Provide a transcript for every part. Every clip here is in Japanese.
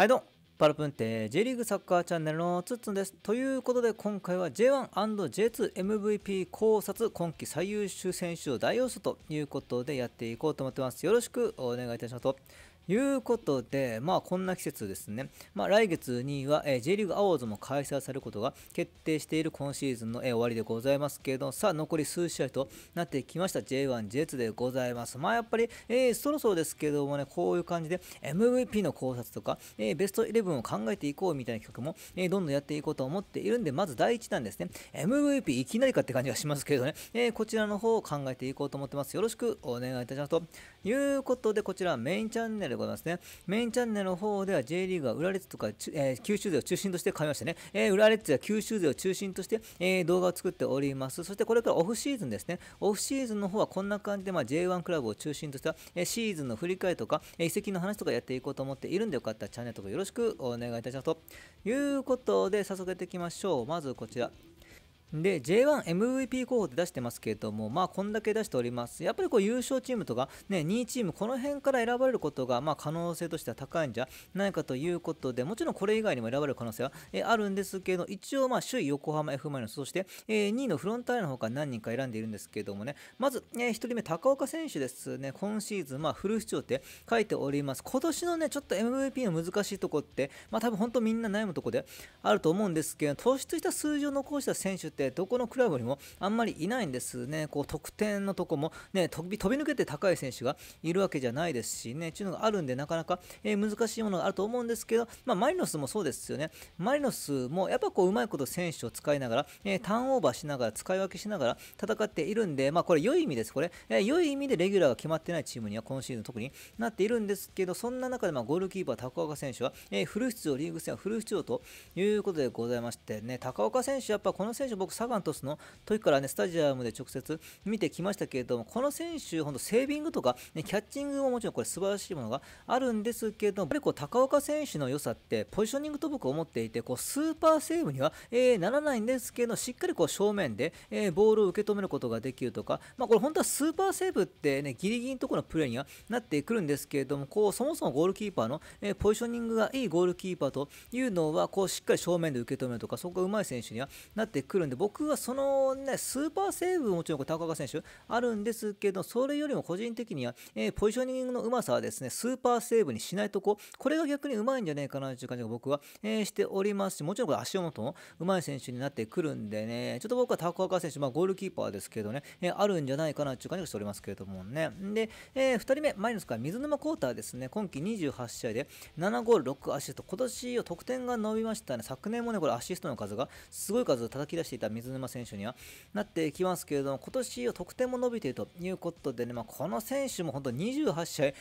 はいどうもパルプンテ J リーグサッカーチャンネルのつっつんですということで今回は J1&J2MVP 考察今季最優秀選手を大要素ということでやっていこうと思ってますよろしくお願いいたしますということで、まあ、こんな季節ですね、まあ、来月には、えー、J リーグアワーズも開催されることが決定している今シーズンの、えー、終わりでございますけれども、さあ、残り数試合となってきました J1、J2 でございます。まあ、やっぱり、えー、そろそろですけどもね、こういう感じで MVP の考察とか、えー、ベスト11を考えていこうみたいな企画も、えどんどんやっていこうと思っているんで、まず第1弾ですね、MVP いきなりかって感じがしますけどね、えこちらの方を考えていこうと思ってます。よろしくお願いいたします。ということで、こちらメインチャンネルございますね。メインチャンネルの方では J リーグは裏列とか、えー、九州勢を中心として変えましたね。えー、浦レや九州勢を中心として、えー、動画を作っております。そしてこれからオフシーズンですね。オフシーズンの方はこんな感じで、まあ、J1 クラブを中心とした、えー、シーズンの振り返りとか、えー、移籍の話とかやっていこうと思っているんで、よかったらチャンネル登録よろしくお願いいたしますということで、早速やっていきましょう。まずこちら。で J1MVP 候補で出してますけれども、まあ、こんだけ出しております、やっぱりこう優勝チームとか、ね、2位チーム、この辺から選ばれることが、まあ、可能性としては高いんじゃないかということで、もちろんこれ以外にも選ばれる可能性は、えあるんですけど、一応、まあ、首位、横浜 F・ マイナス、そして、え2位のフロンターレの方から何人か選んでいるんですけれどもね、まず、え1人目、高岡選手ですね、今シーズン、まあ、フル出場って書いております、今年のね、ちょっと MVP の難しいとこって、まあ、多分本当みんな悩むとこであると思うんですけど、突出した数字を残した選手って、てどこのクラブにもあんまりいないんですねこう得点のとこも、ね、飛び飛び抜けて高い選手がいるわけじゃないですしねというのがあるんでなかなか、えー、難しいものがあると思うんですけど、まあ、マリノスもそうですよねマリノスもやっぱこううまいこと選手を使いながら、えー、ターンオーバーしながら使い分けしながら戦っているんで、まあ、これ良い意味ですこれ、えー、良い意味でレギュラーが決まってないチームには今シーズン特になっているんですけどそんな中でまゴールキーパー高岡選手は、えフル出場リーグ戦はフル出場ということでございましてね高岡選手やっぱこの選手僕サガン鳥栖の時からね、スタジアムで直接見てきましたけれども、この選手、本当セービングとか、ね、キャッチングももちろんこれ素晴らしいものがあるんですけれども、やっぱりこう、高岡選手の良さって、ポジショニングと僕思っていて、こう、スーパーセーブには、えー、ならないんですけど、しっかりこう、正面で、えー、ボールを受け止めることができるとか、まあ、これ本当はスーパーセーブってね、ギリギリのところのプレーにはなってくるんですけれども、こう、そもそもゴールキーパーの、えー、ポジショニングがいいゴールキーパーというのは、こう、しっかり正面で受け止めるとか、そこが上手い選手にはなってくるんで、僕はそのね、スーパーセーブもちろん高岡選手あるんですけど、それよりも個人的には、えー、ポジショニングのうまさはですね、スーパーセーブにしないとこ、これが逆にうまいんじゃないかなという感じが僕は、えー、しておりますし、もちろんこれ足元もうまい選手になってくるんでね、ちょっと僕は高岡選手、まあゴールキーパーですけどね、えー、あるんじゃないかなという感じがしておりますけれどもね。で、えー、2人目、マイナスから水沼コーターですね、今季28試合で7ゴール6アシスト、今年は得点が伸びましたね、昨年もね、これアシストの数がすごい数叩き出していた水沼選手にはなってきますけれども、今年は得点も伸びているということでね、まあ、この選手も本当28試合、え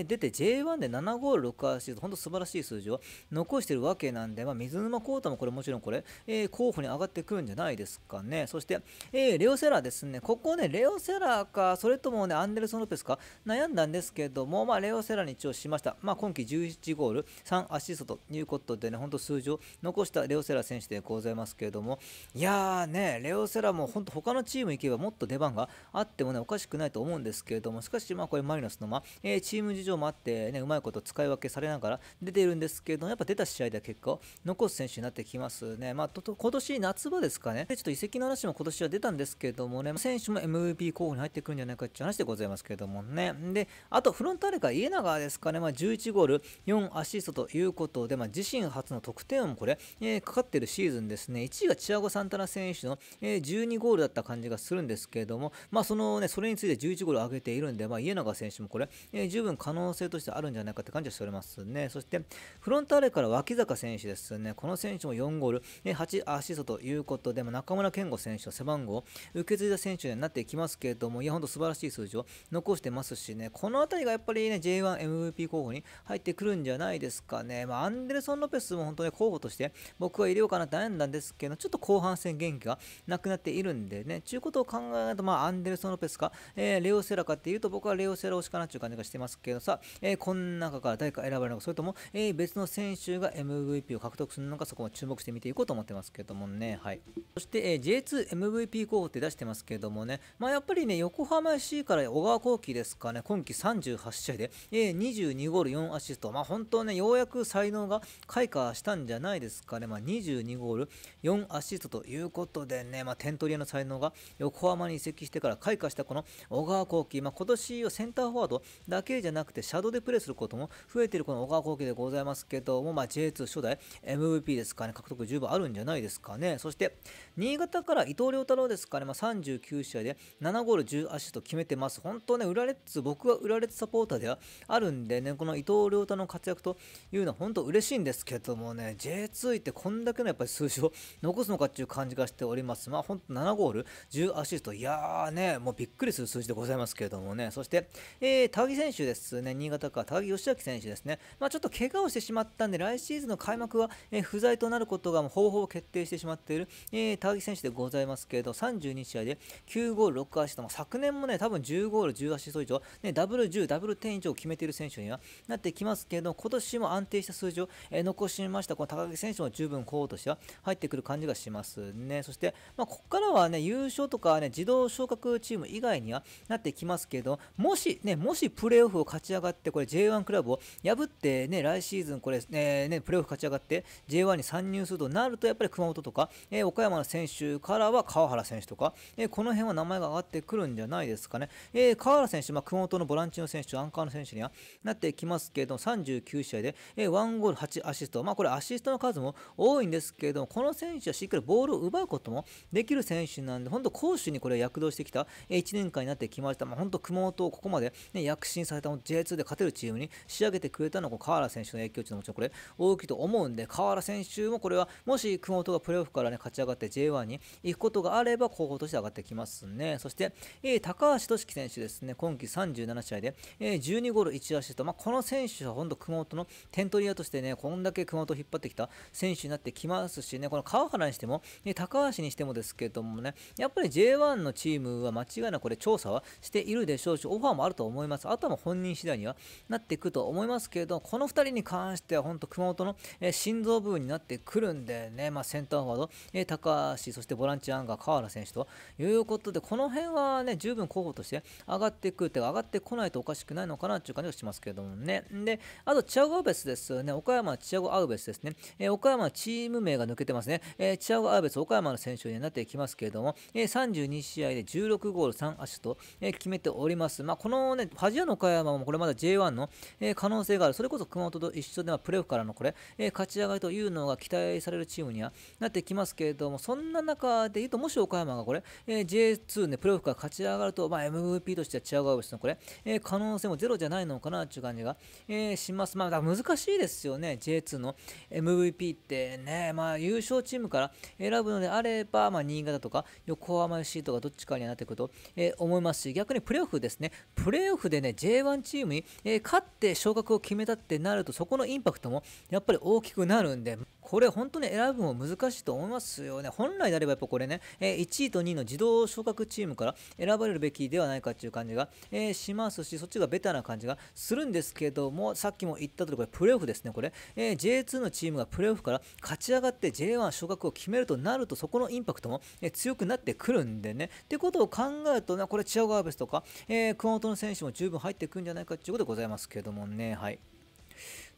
ー、出て J1 で7ゴール6アシスト、本当素晴らしい数字を残しているわけなんで、まあ、水沼宏太もこれもちろんこれ、えー、候補に上がってくるんじゃないですかね。そして、えー、レオセラーですね、ここね、レオセラーか、それともね、アンデルソン・ロペスか、悩んだんですけども、まあ、レオセラーに一応しました。まあ、今季11ゴール、3アシストということでね、本当数字を残したレオセラー選手でございますけれども、いやー、ーね、レオ・セラも本当他のチーム行けばもっと出番があってもね、おかしくないと思うんですけれども、しかしまあこれマリノスのま、えチーム事情もあってね、うまいこと使い分けされながら出ているんですけれども、やっぱ出た試合では結果を残す選手になってきますね。まあ、と今年夏場ですかね、ちょっと移籍の話も今年は出たんですけれどもね、選手も MVP 候補に入ってくるんじゃないかっていう話でございますけれどもね。で、あとフロンターレが家長ですかね、まあ、11ゴール、4アシストということで、まあ、自身初の得点王もこれ、えー、かかってるシーズンですね、1位がチアゴ・サンタナ選手の、え12ゴールだった感じがするんですけれども、まあ、そのね、それについて11ゴール上げているんで、まあ、家永選手もこれ、え十分可能性としてあるんじゃないかって感じはしておりますね。そして、フロンターレから脇坂選手ですね、この選手も4ゴール、え8アシストということで、ま中村健吾選手の背番号を受け継いだ選手になっていきますけれども、いや、本当素晴らしい数字を残してますしね、この辺りがやっぱりね、J1 MVP 候補に入ってくるんじゃないですかね。まあ、アンデルソン・ロペスも本当に候補として僕は入れようかなと悩んだんですけど、ちょっと後半戦元気がなくなっているんでね、ちゅうことを考えると、まあ、アンデルソン・ロペスか、えー、レオ・セラかっていうと、僕はレオ・セラ推しかなっていう感じがしてますけどさ、えー、この中から誰か選ばれるのか、それとも、えー、別の選手が MVP を獲得するのか、そこも注目して見ていこうと思ってますけどもね、はい。そして、えー、J2MVP 候補って出してますけどもね、まあ、やっぱりね、横浜 FC から小川幸輝ですかね、今季38試合で、えー、22ゴール4アシスト、まあ、本当ね、ようやく才能が開花したんじゃないですかね、まあ、22ゴール4アシストということでね、まあ、点取り屋の才能が横浜に移籍してから開花したこの小川光輝、まあ、今年はセンターフォワードだけじゃなくて、シャドウでプレーすることも増えているこの小川光輝でございますけども、まあ、J2 初代 MVP ですかね、獲得十分あるんじゃないですかね。そして、新潟から伊藤良太郎ですかね、まあ、39試合で7ゴール10アシスト決めてます。本当ね、浦列、僕は浦列サポーターではあるんでね、この伊藤良太の活躍というのは本当嬉しいんですけどもね、J2 ってこんだけのやっぱり数字を残すのかっていう感じがしております。まあ、本当7ゴール、10アシスト、いやーね、もうびっくりする数字でございますけれどもね、そして、えー、高木選手ですね、新潟か、高木義明選手ですね、まあ、ちょっと怪我をしてしまったんで、来シーズンの開幕は、えー、不在となることがもう方法を決定してしまっている、えー、高木選手でございますけれど、32試合で9ゴール、6アシスト、まあ、昨年もね、多分10ゴール、10アシスト以上、ね、ダブル10、ダブル10以上を決めている選手にはなってきますけれども、今年も安定した数字を、え残しました、この高木選手も十分候補としては入ってくる感じがしますね。ね。そして、まあ、ここからはね、優勝とかね、自動昇格チーム以外にはなってきますけども、しね、もしプレーオフを勝ち上がって、これ J1 クラブを破ってね、来シーズンこれ、ね、プレーオフ勝ち上がって J1 に参入するとなると、やっぱり熊本とか、えー、岡山の選手からは川原選手とか、えー、この辺は名前が上がってくるんじゃないですかね。え川原選手、まあ、熊本のボランチの選手、アンカーの選手にはなってきますけど39試合で、え1ゴール8アシスト。まあ、これアシストの数も多いんですけれども、この選手はしっかりボールを奪ううこともできる選手なんで、本当攻守にこれ躍動してきた1年間になってきました。まあ、本当熊本をここまで、ね、躍進された J2 で勝てるチームに仕上げてくれたのは河原選手の影響というのはもちろんこれ大きいと思うんで、河原選手もこれはもし熊本がプレーオフから、ね、勝ち上がって J1 に行くことがあれば候補として上がってきますね。そして、えー、高橋俊樹選手ですね、今季37試合で、えー、12ゴール1アシスト、まあ、この選手は本当熊本の点取り屋としてね、こんだけ熊本を引っ張ってきた選手になってきますしね、この川原にしても、ね、高高橋にしてもですけどもね、やっぱり J1 のチームは間違いなくこれ調査はしているでしょうし、オファーもあると思います。あとは本人次第にはなっていくと思いますけれども、この2人に関しては本当熊本の、え心臓部分になってくるんでね、まあ、センターフォワード、え高橋、そしてボランチアンガー、河原選手ということで、この辺はね、十分候補として上がってくる、て上がってこないとおかしくないのかなという感じがしますけれどもね。で、あと、チアゴ・アウベスですね、岡山、チアゴ・アウベスですね、え岡山、チーム名が抜けてますね、えチアゴ・アウベス、岡山まあ選手になってきますけれども、え32試合で16ゴール3アシスえ決めております。まあ、このね、ファジアの岡山もこれまだ J1 の、え可能性がある、それこそ熊本と一緒で、はプレーオフからのこれ、え勝ち上がりというのが期待されるチームにはなってきますけれども、そんな中で言うと、もし岡山がこれ、え J2 ね、プレーオフから勝ち上がると、まあ、MVP としてはチアガウベスのこれ、え可能性もゼロじゃないのかなという感じが、えします。まあ、難しいですよね、J2 の MVP ってね、まあ、優勝チームから選ぶのであれば、まあ、新潟とか横浜 FC とかどっちかにはなってくると、え思いますし、逆にプレーオフですね、プレーオフでね、J1 チームに、え勝って昇格を決めたってなると、そこのインパクトもやっぱり大きくなるんで、これ本当に選ぶの難しいと思いますよね。本来であればやっぱこれね、え1位と2位の自動昇格チームから選ばれるべきではないかっていう感じが、えしますし、そっちがベタな感じがするんですけども、さっきも言ったとおり、これプレーオフですね、これ、え J2 のチームがプレーオフから勝ち上がって J1 昇格を決めるとなると、そこのインパクトも、え強くなってくるんでね。ってことを考えるとね、これ、チアゴアベスとか、えー、熊本の選手も十分入ってくるんじゃないかっていうことでございますけどもね、はい。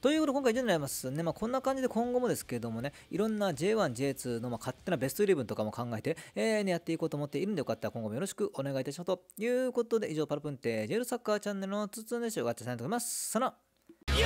ということで今回以上になりますね。まあ、こんな感じで今後もですけどもね、いろんな J1、J2 のま勝手なベストイレブンとかも考えて、えー、ね、やっていこうと思っているんでよかったら今後もよろしくお願いいたしますということで以上パルプンテージェルサッカーチャンネルのつつんでしょうがってさよな喜ぶよ